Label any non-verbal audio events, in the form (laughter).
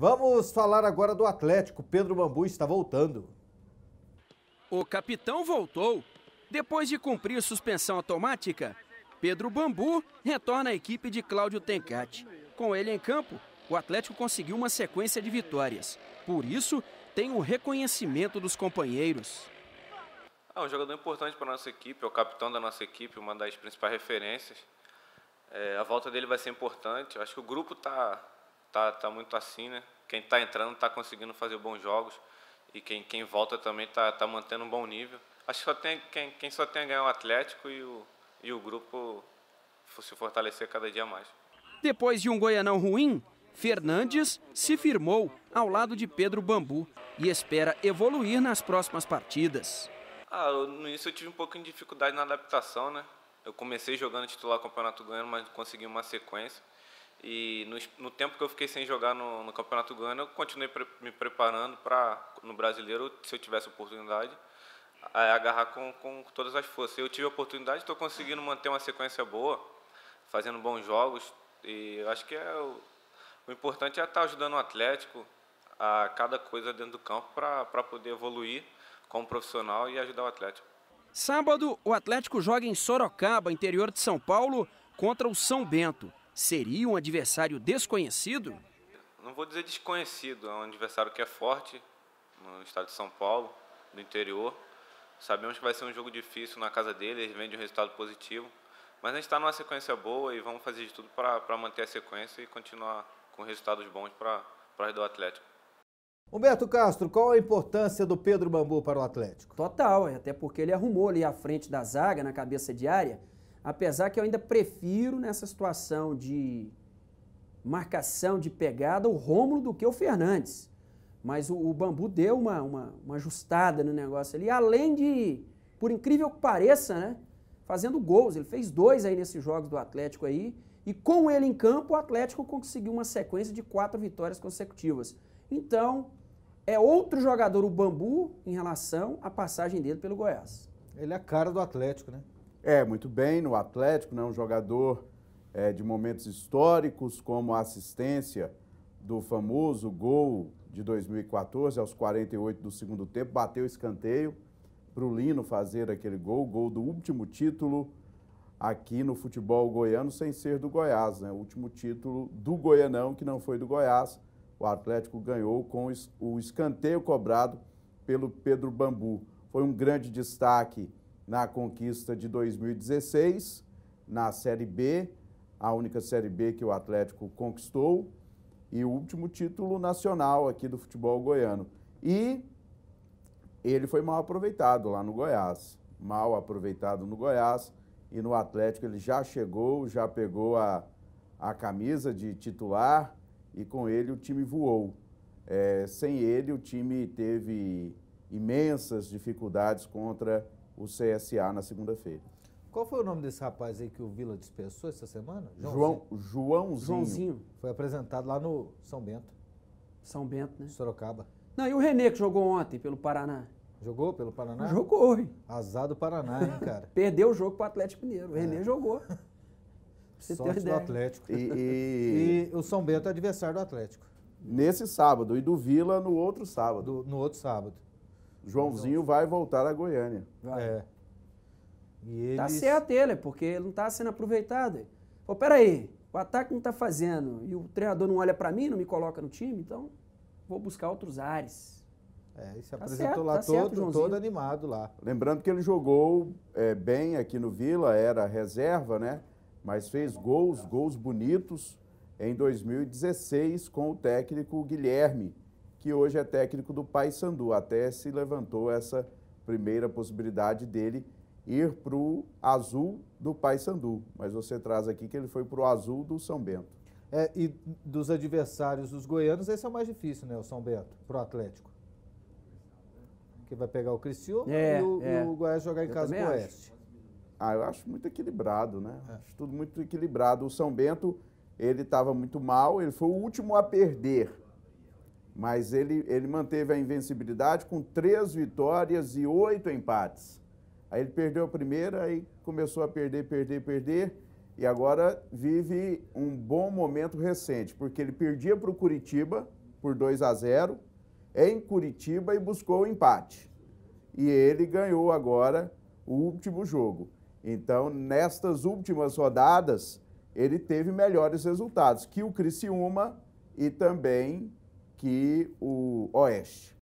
Vamos falar agora do Atlético. Pedro Bambu está voltando. O capitão voltou. Depois de cumprir suspensão automática, Pedro Bambu retorna à equipe de Cláudio Tencati. Com ele em campo, o Atlético conseguiu uma sequência de vitórias. Por isso, tem o reconhecimento dos companheiros. É um jogador importante para a nossa equipe, é o capitão da nossa equipe, uma das principais referências. É, a volta dele vai ser importante. Eu acho que o grupo está tá, tá muito assim, né? Quem está entrando está conseguindo fazer bons jogos e quem, quem volta também está tá mantendo um bom nível. Acho que só tem, quem, quem só tem a ganhar o Atlético e o, e o grupo se fortalecer cada dia mais. Depois de um goianão ruim, Fernandes se firmou ao lado de Pedro Bambu e espera evoluir nas próximas partidas. Ah, no início eu tive um pouquinho de dificuldade na adaptação, né? Eu comecei jogando titular Campeonato Goiano, mas consegui uma sequência. E no, no, tempo que eu fiquei sem jogar no, no Campeonato Gana, eu continuei pre, me preparando para, no brasileiro, se eu tivesse oportunidade, a agarrar com, com todas as forças. Eu tive a oportunidade, estou conseguindo manter uma sequência boa, fazendo bons jogos. E acho que é o, o importante é estar tá ajudando o Atlético a cada coisa dentro do campo para poder evoluir como profissional e ajudar o Atlético. Sábado, o Atlético joga em Sorocaba, interior de São Paulo, contra o São Bento. Seria um adversário desconhecido? Não vou dizer desconhecido, é um adversário que é forte no estado de São Paulo, do interior. Sabemos que vai ser um jogo difícil na casa dele, eles vem de um resultado positivo. Mas a gente está numa sequência boa e vamos fazer de tudo para manter a sequência e continuar com resultados bons para a do Atlético. Humberto Castro, qual a importância do Pedro Bambu para o Atlético? Total, é, até porque ele arrumou ali a frente da zaga, na cabeça de área, Apesar que eu ainda prefiro nessa situação de marcação de pegada o Rômulo do que o Fernandes. Mas o, o Bambu deu uma, uma, uma, ajustada no negócio ali, além de, por incrível que pareça, né, fazendo gols. Ele fez dois aí nesses jogos do Atlético aí. E com ele em campo, o Atlético conseguiu uma sequência de quatro vitórias consecutivas. Então, é outro jogador, o Bambu, em relação à passagem dele pelo Goiás. Ele é a cara do Atlético, né? É, muito bem, no Atlético, né, um jogador é, de momentos históricos, como a assistência do famoso gol de 2014, aos 48 do segundo tempo, bateu escanteio para o Lino fazer aquele gol, gol do último título aqui no futebol goiano, sem ser do Goiás, né? O último título do Goianão, que não foi do Goiás. O Atlético ganhou com o escanteio cobrado pelo Pedro Bambu. Foi um grande destaque na conquista de 2016, na Série B, a única Série B que o Atlético conquistou, e o último título nacional aqui do futebol goiano. E ele foi mal aproveitado lá no Goiás, mal aproveitado no Goiás, e no Atlético ele já chegou, já pegou a, a camisa de titular, e com ele o time voou. É, sem ele, o time teve imensas dificuldades contra o CSA na segunda-feira. Qual foi o nome desse rapaz aí que o Vila dispensou essa semana? João, Joãozinho. Joãozinho. Foi apresentado lá no São Bento. São Bento, né? Sorocaba. Não, e o Renê que jogou ontem pelo Paraná? Jogou pelo Paraná? Jogou, hein? Azar do Paraná, hein, cara? (laughs) Perdeu o jogo pro Atlético Mineiro. O é. Renê jogou. (laughs) você Sorte do Atlético. E, e... (laughs) e, o São Bento é adversário do Atlético. Nesse sábado. E do Vila no outro sábado. Do, no outro sábado. Joãozinho vai voltar a Goiânia. Vai. É. E tá eles... Tá certo ele, porque ele não tá sendo aproveitado. Pô, peraí, o ataque não tá fazendo e o treinador não olha para mim, não me coloca no time, então vou buscar outros ares. É, e se tá apresentou certo, lá tá todo, certo, todo animado lá. Lembrando que ele jogou é, bem aqui no Vila, era reserva, né? Mas fez gols, gols bonitos em 2016 com o técnico Guilherme que hoje é técnico do Paysandu. Até se levantou essa primeira possibilidade dele ir para o azul do Paysandu. Mas você traz aqui que ele foi para o azul do São Bento. É, e dos adversários dos goianos, esse é o mais difícil, né? O São Bento, para o Atlético. Que vai pegar o Criciúma é, e, o, é. e, o, Goiás jogar em eu casa do Oeste. Ah, eu acho muito equilibrado, né? É. Acho tudo muito equilibrado. O São Bento, ele estava muito mal, ele foi o último a perder mas ele, ele manteve a invencibilidade com três vitórias e oito empates. Aí ele perdeu a primeira, aí começou a perder, perder, perder, e agora vive um bom momento recente, porque ele perdia para o Curitiba por 2 a 0 em Curitiba e buscou o empate. E ele ganhou agora o último jogo. Então, nestas últimas rodadas, ele teve melhores resultados que o Criciúma e também que o Oeste.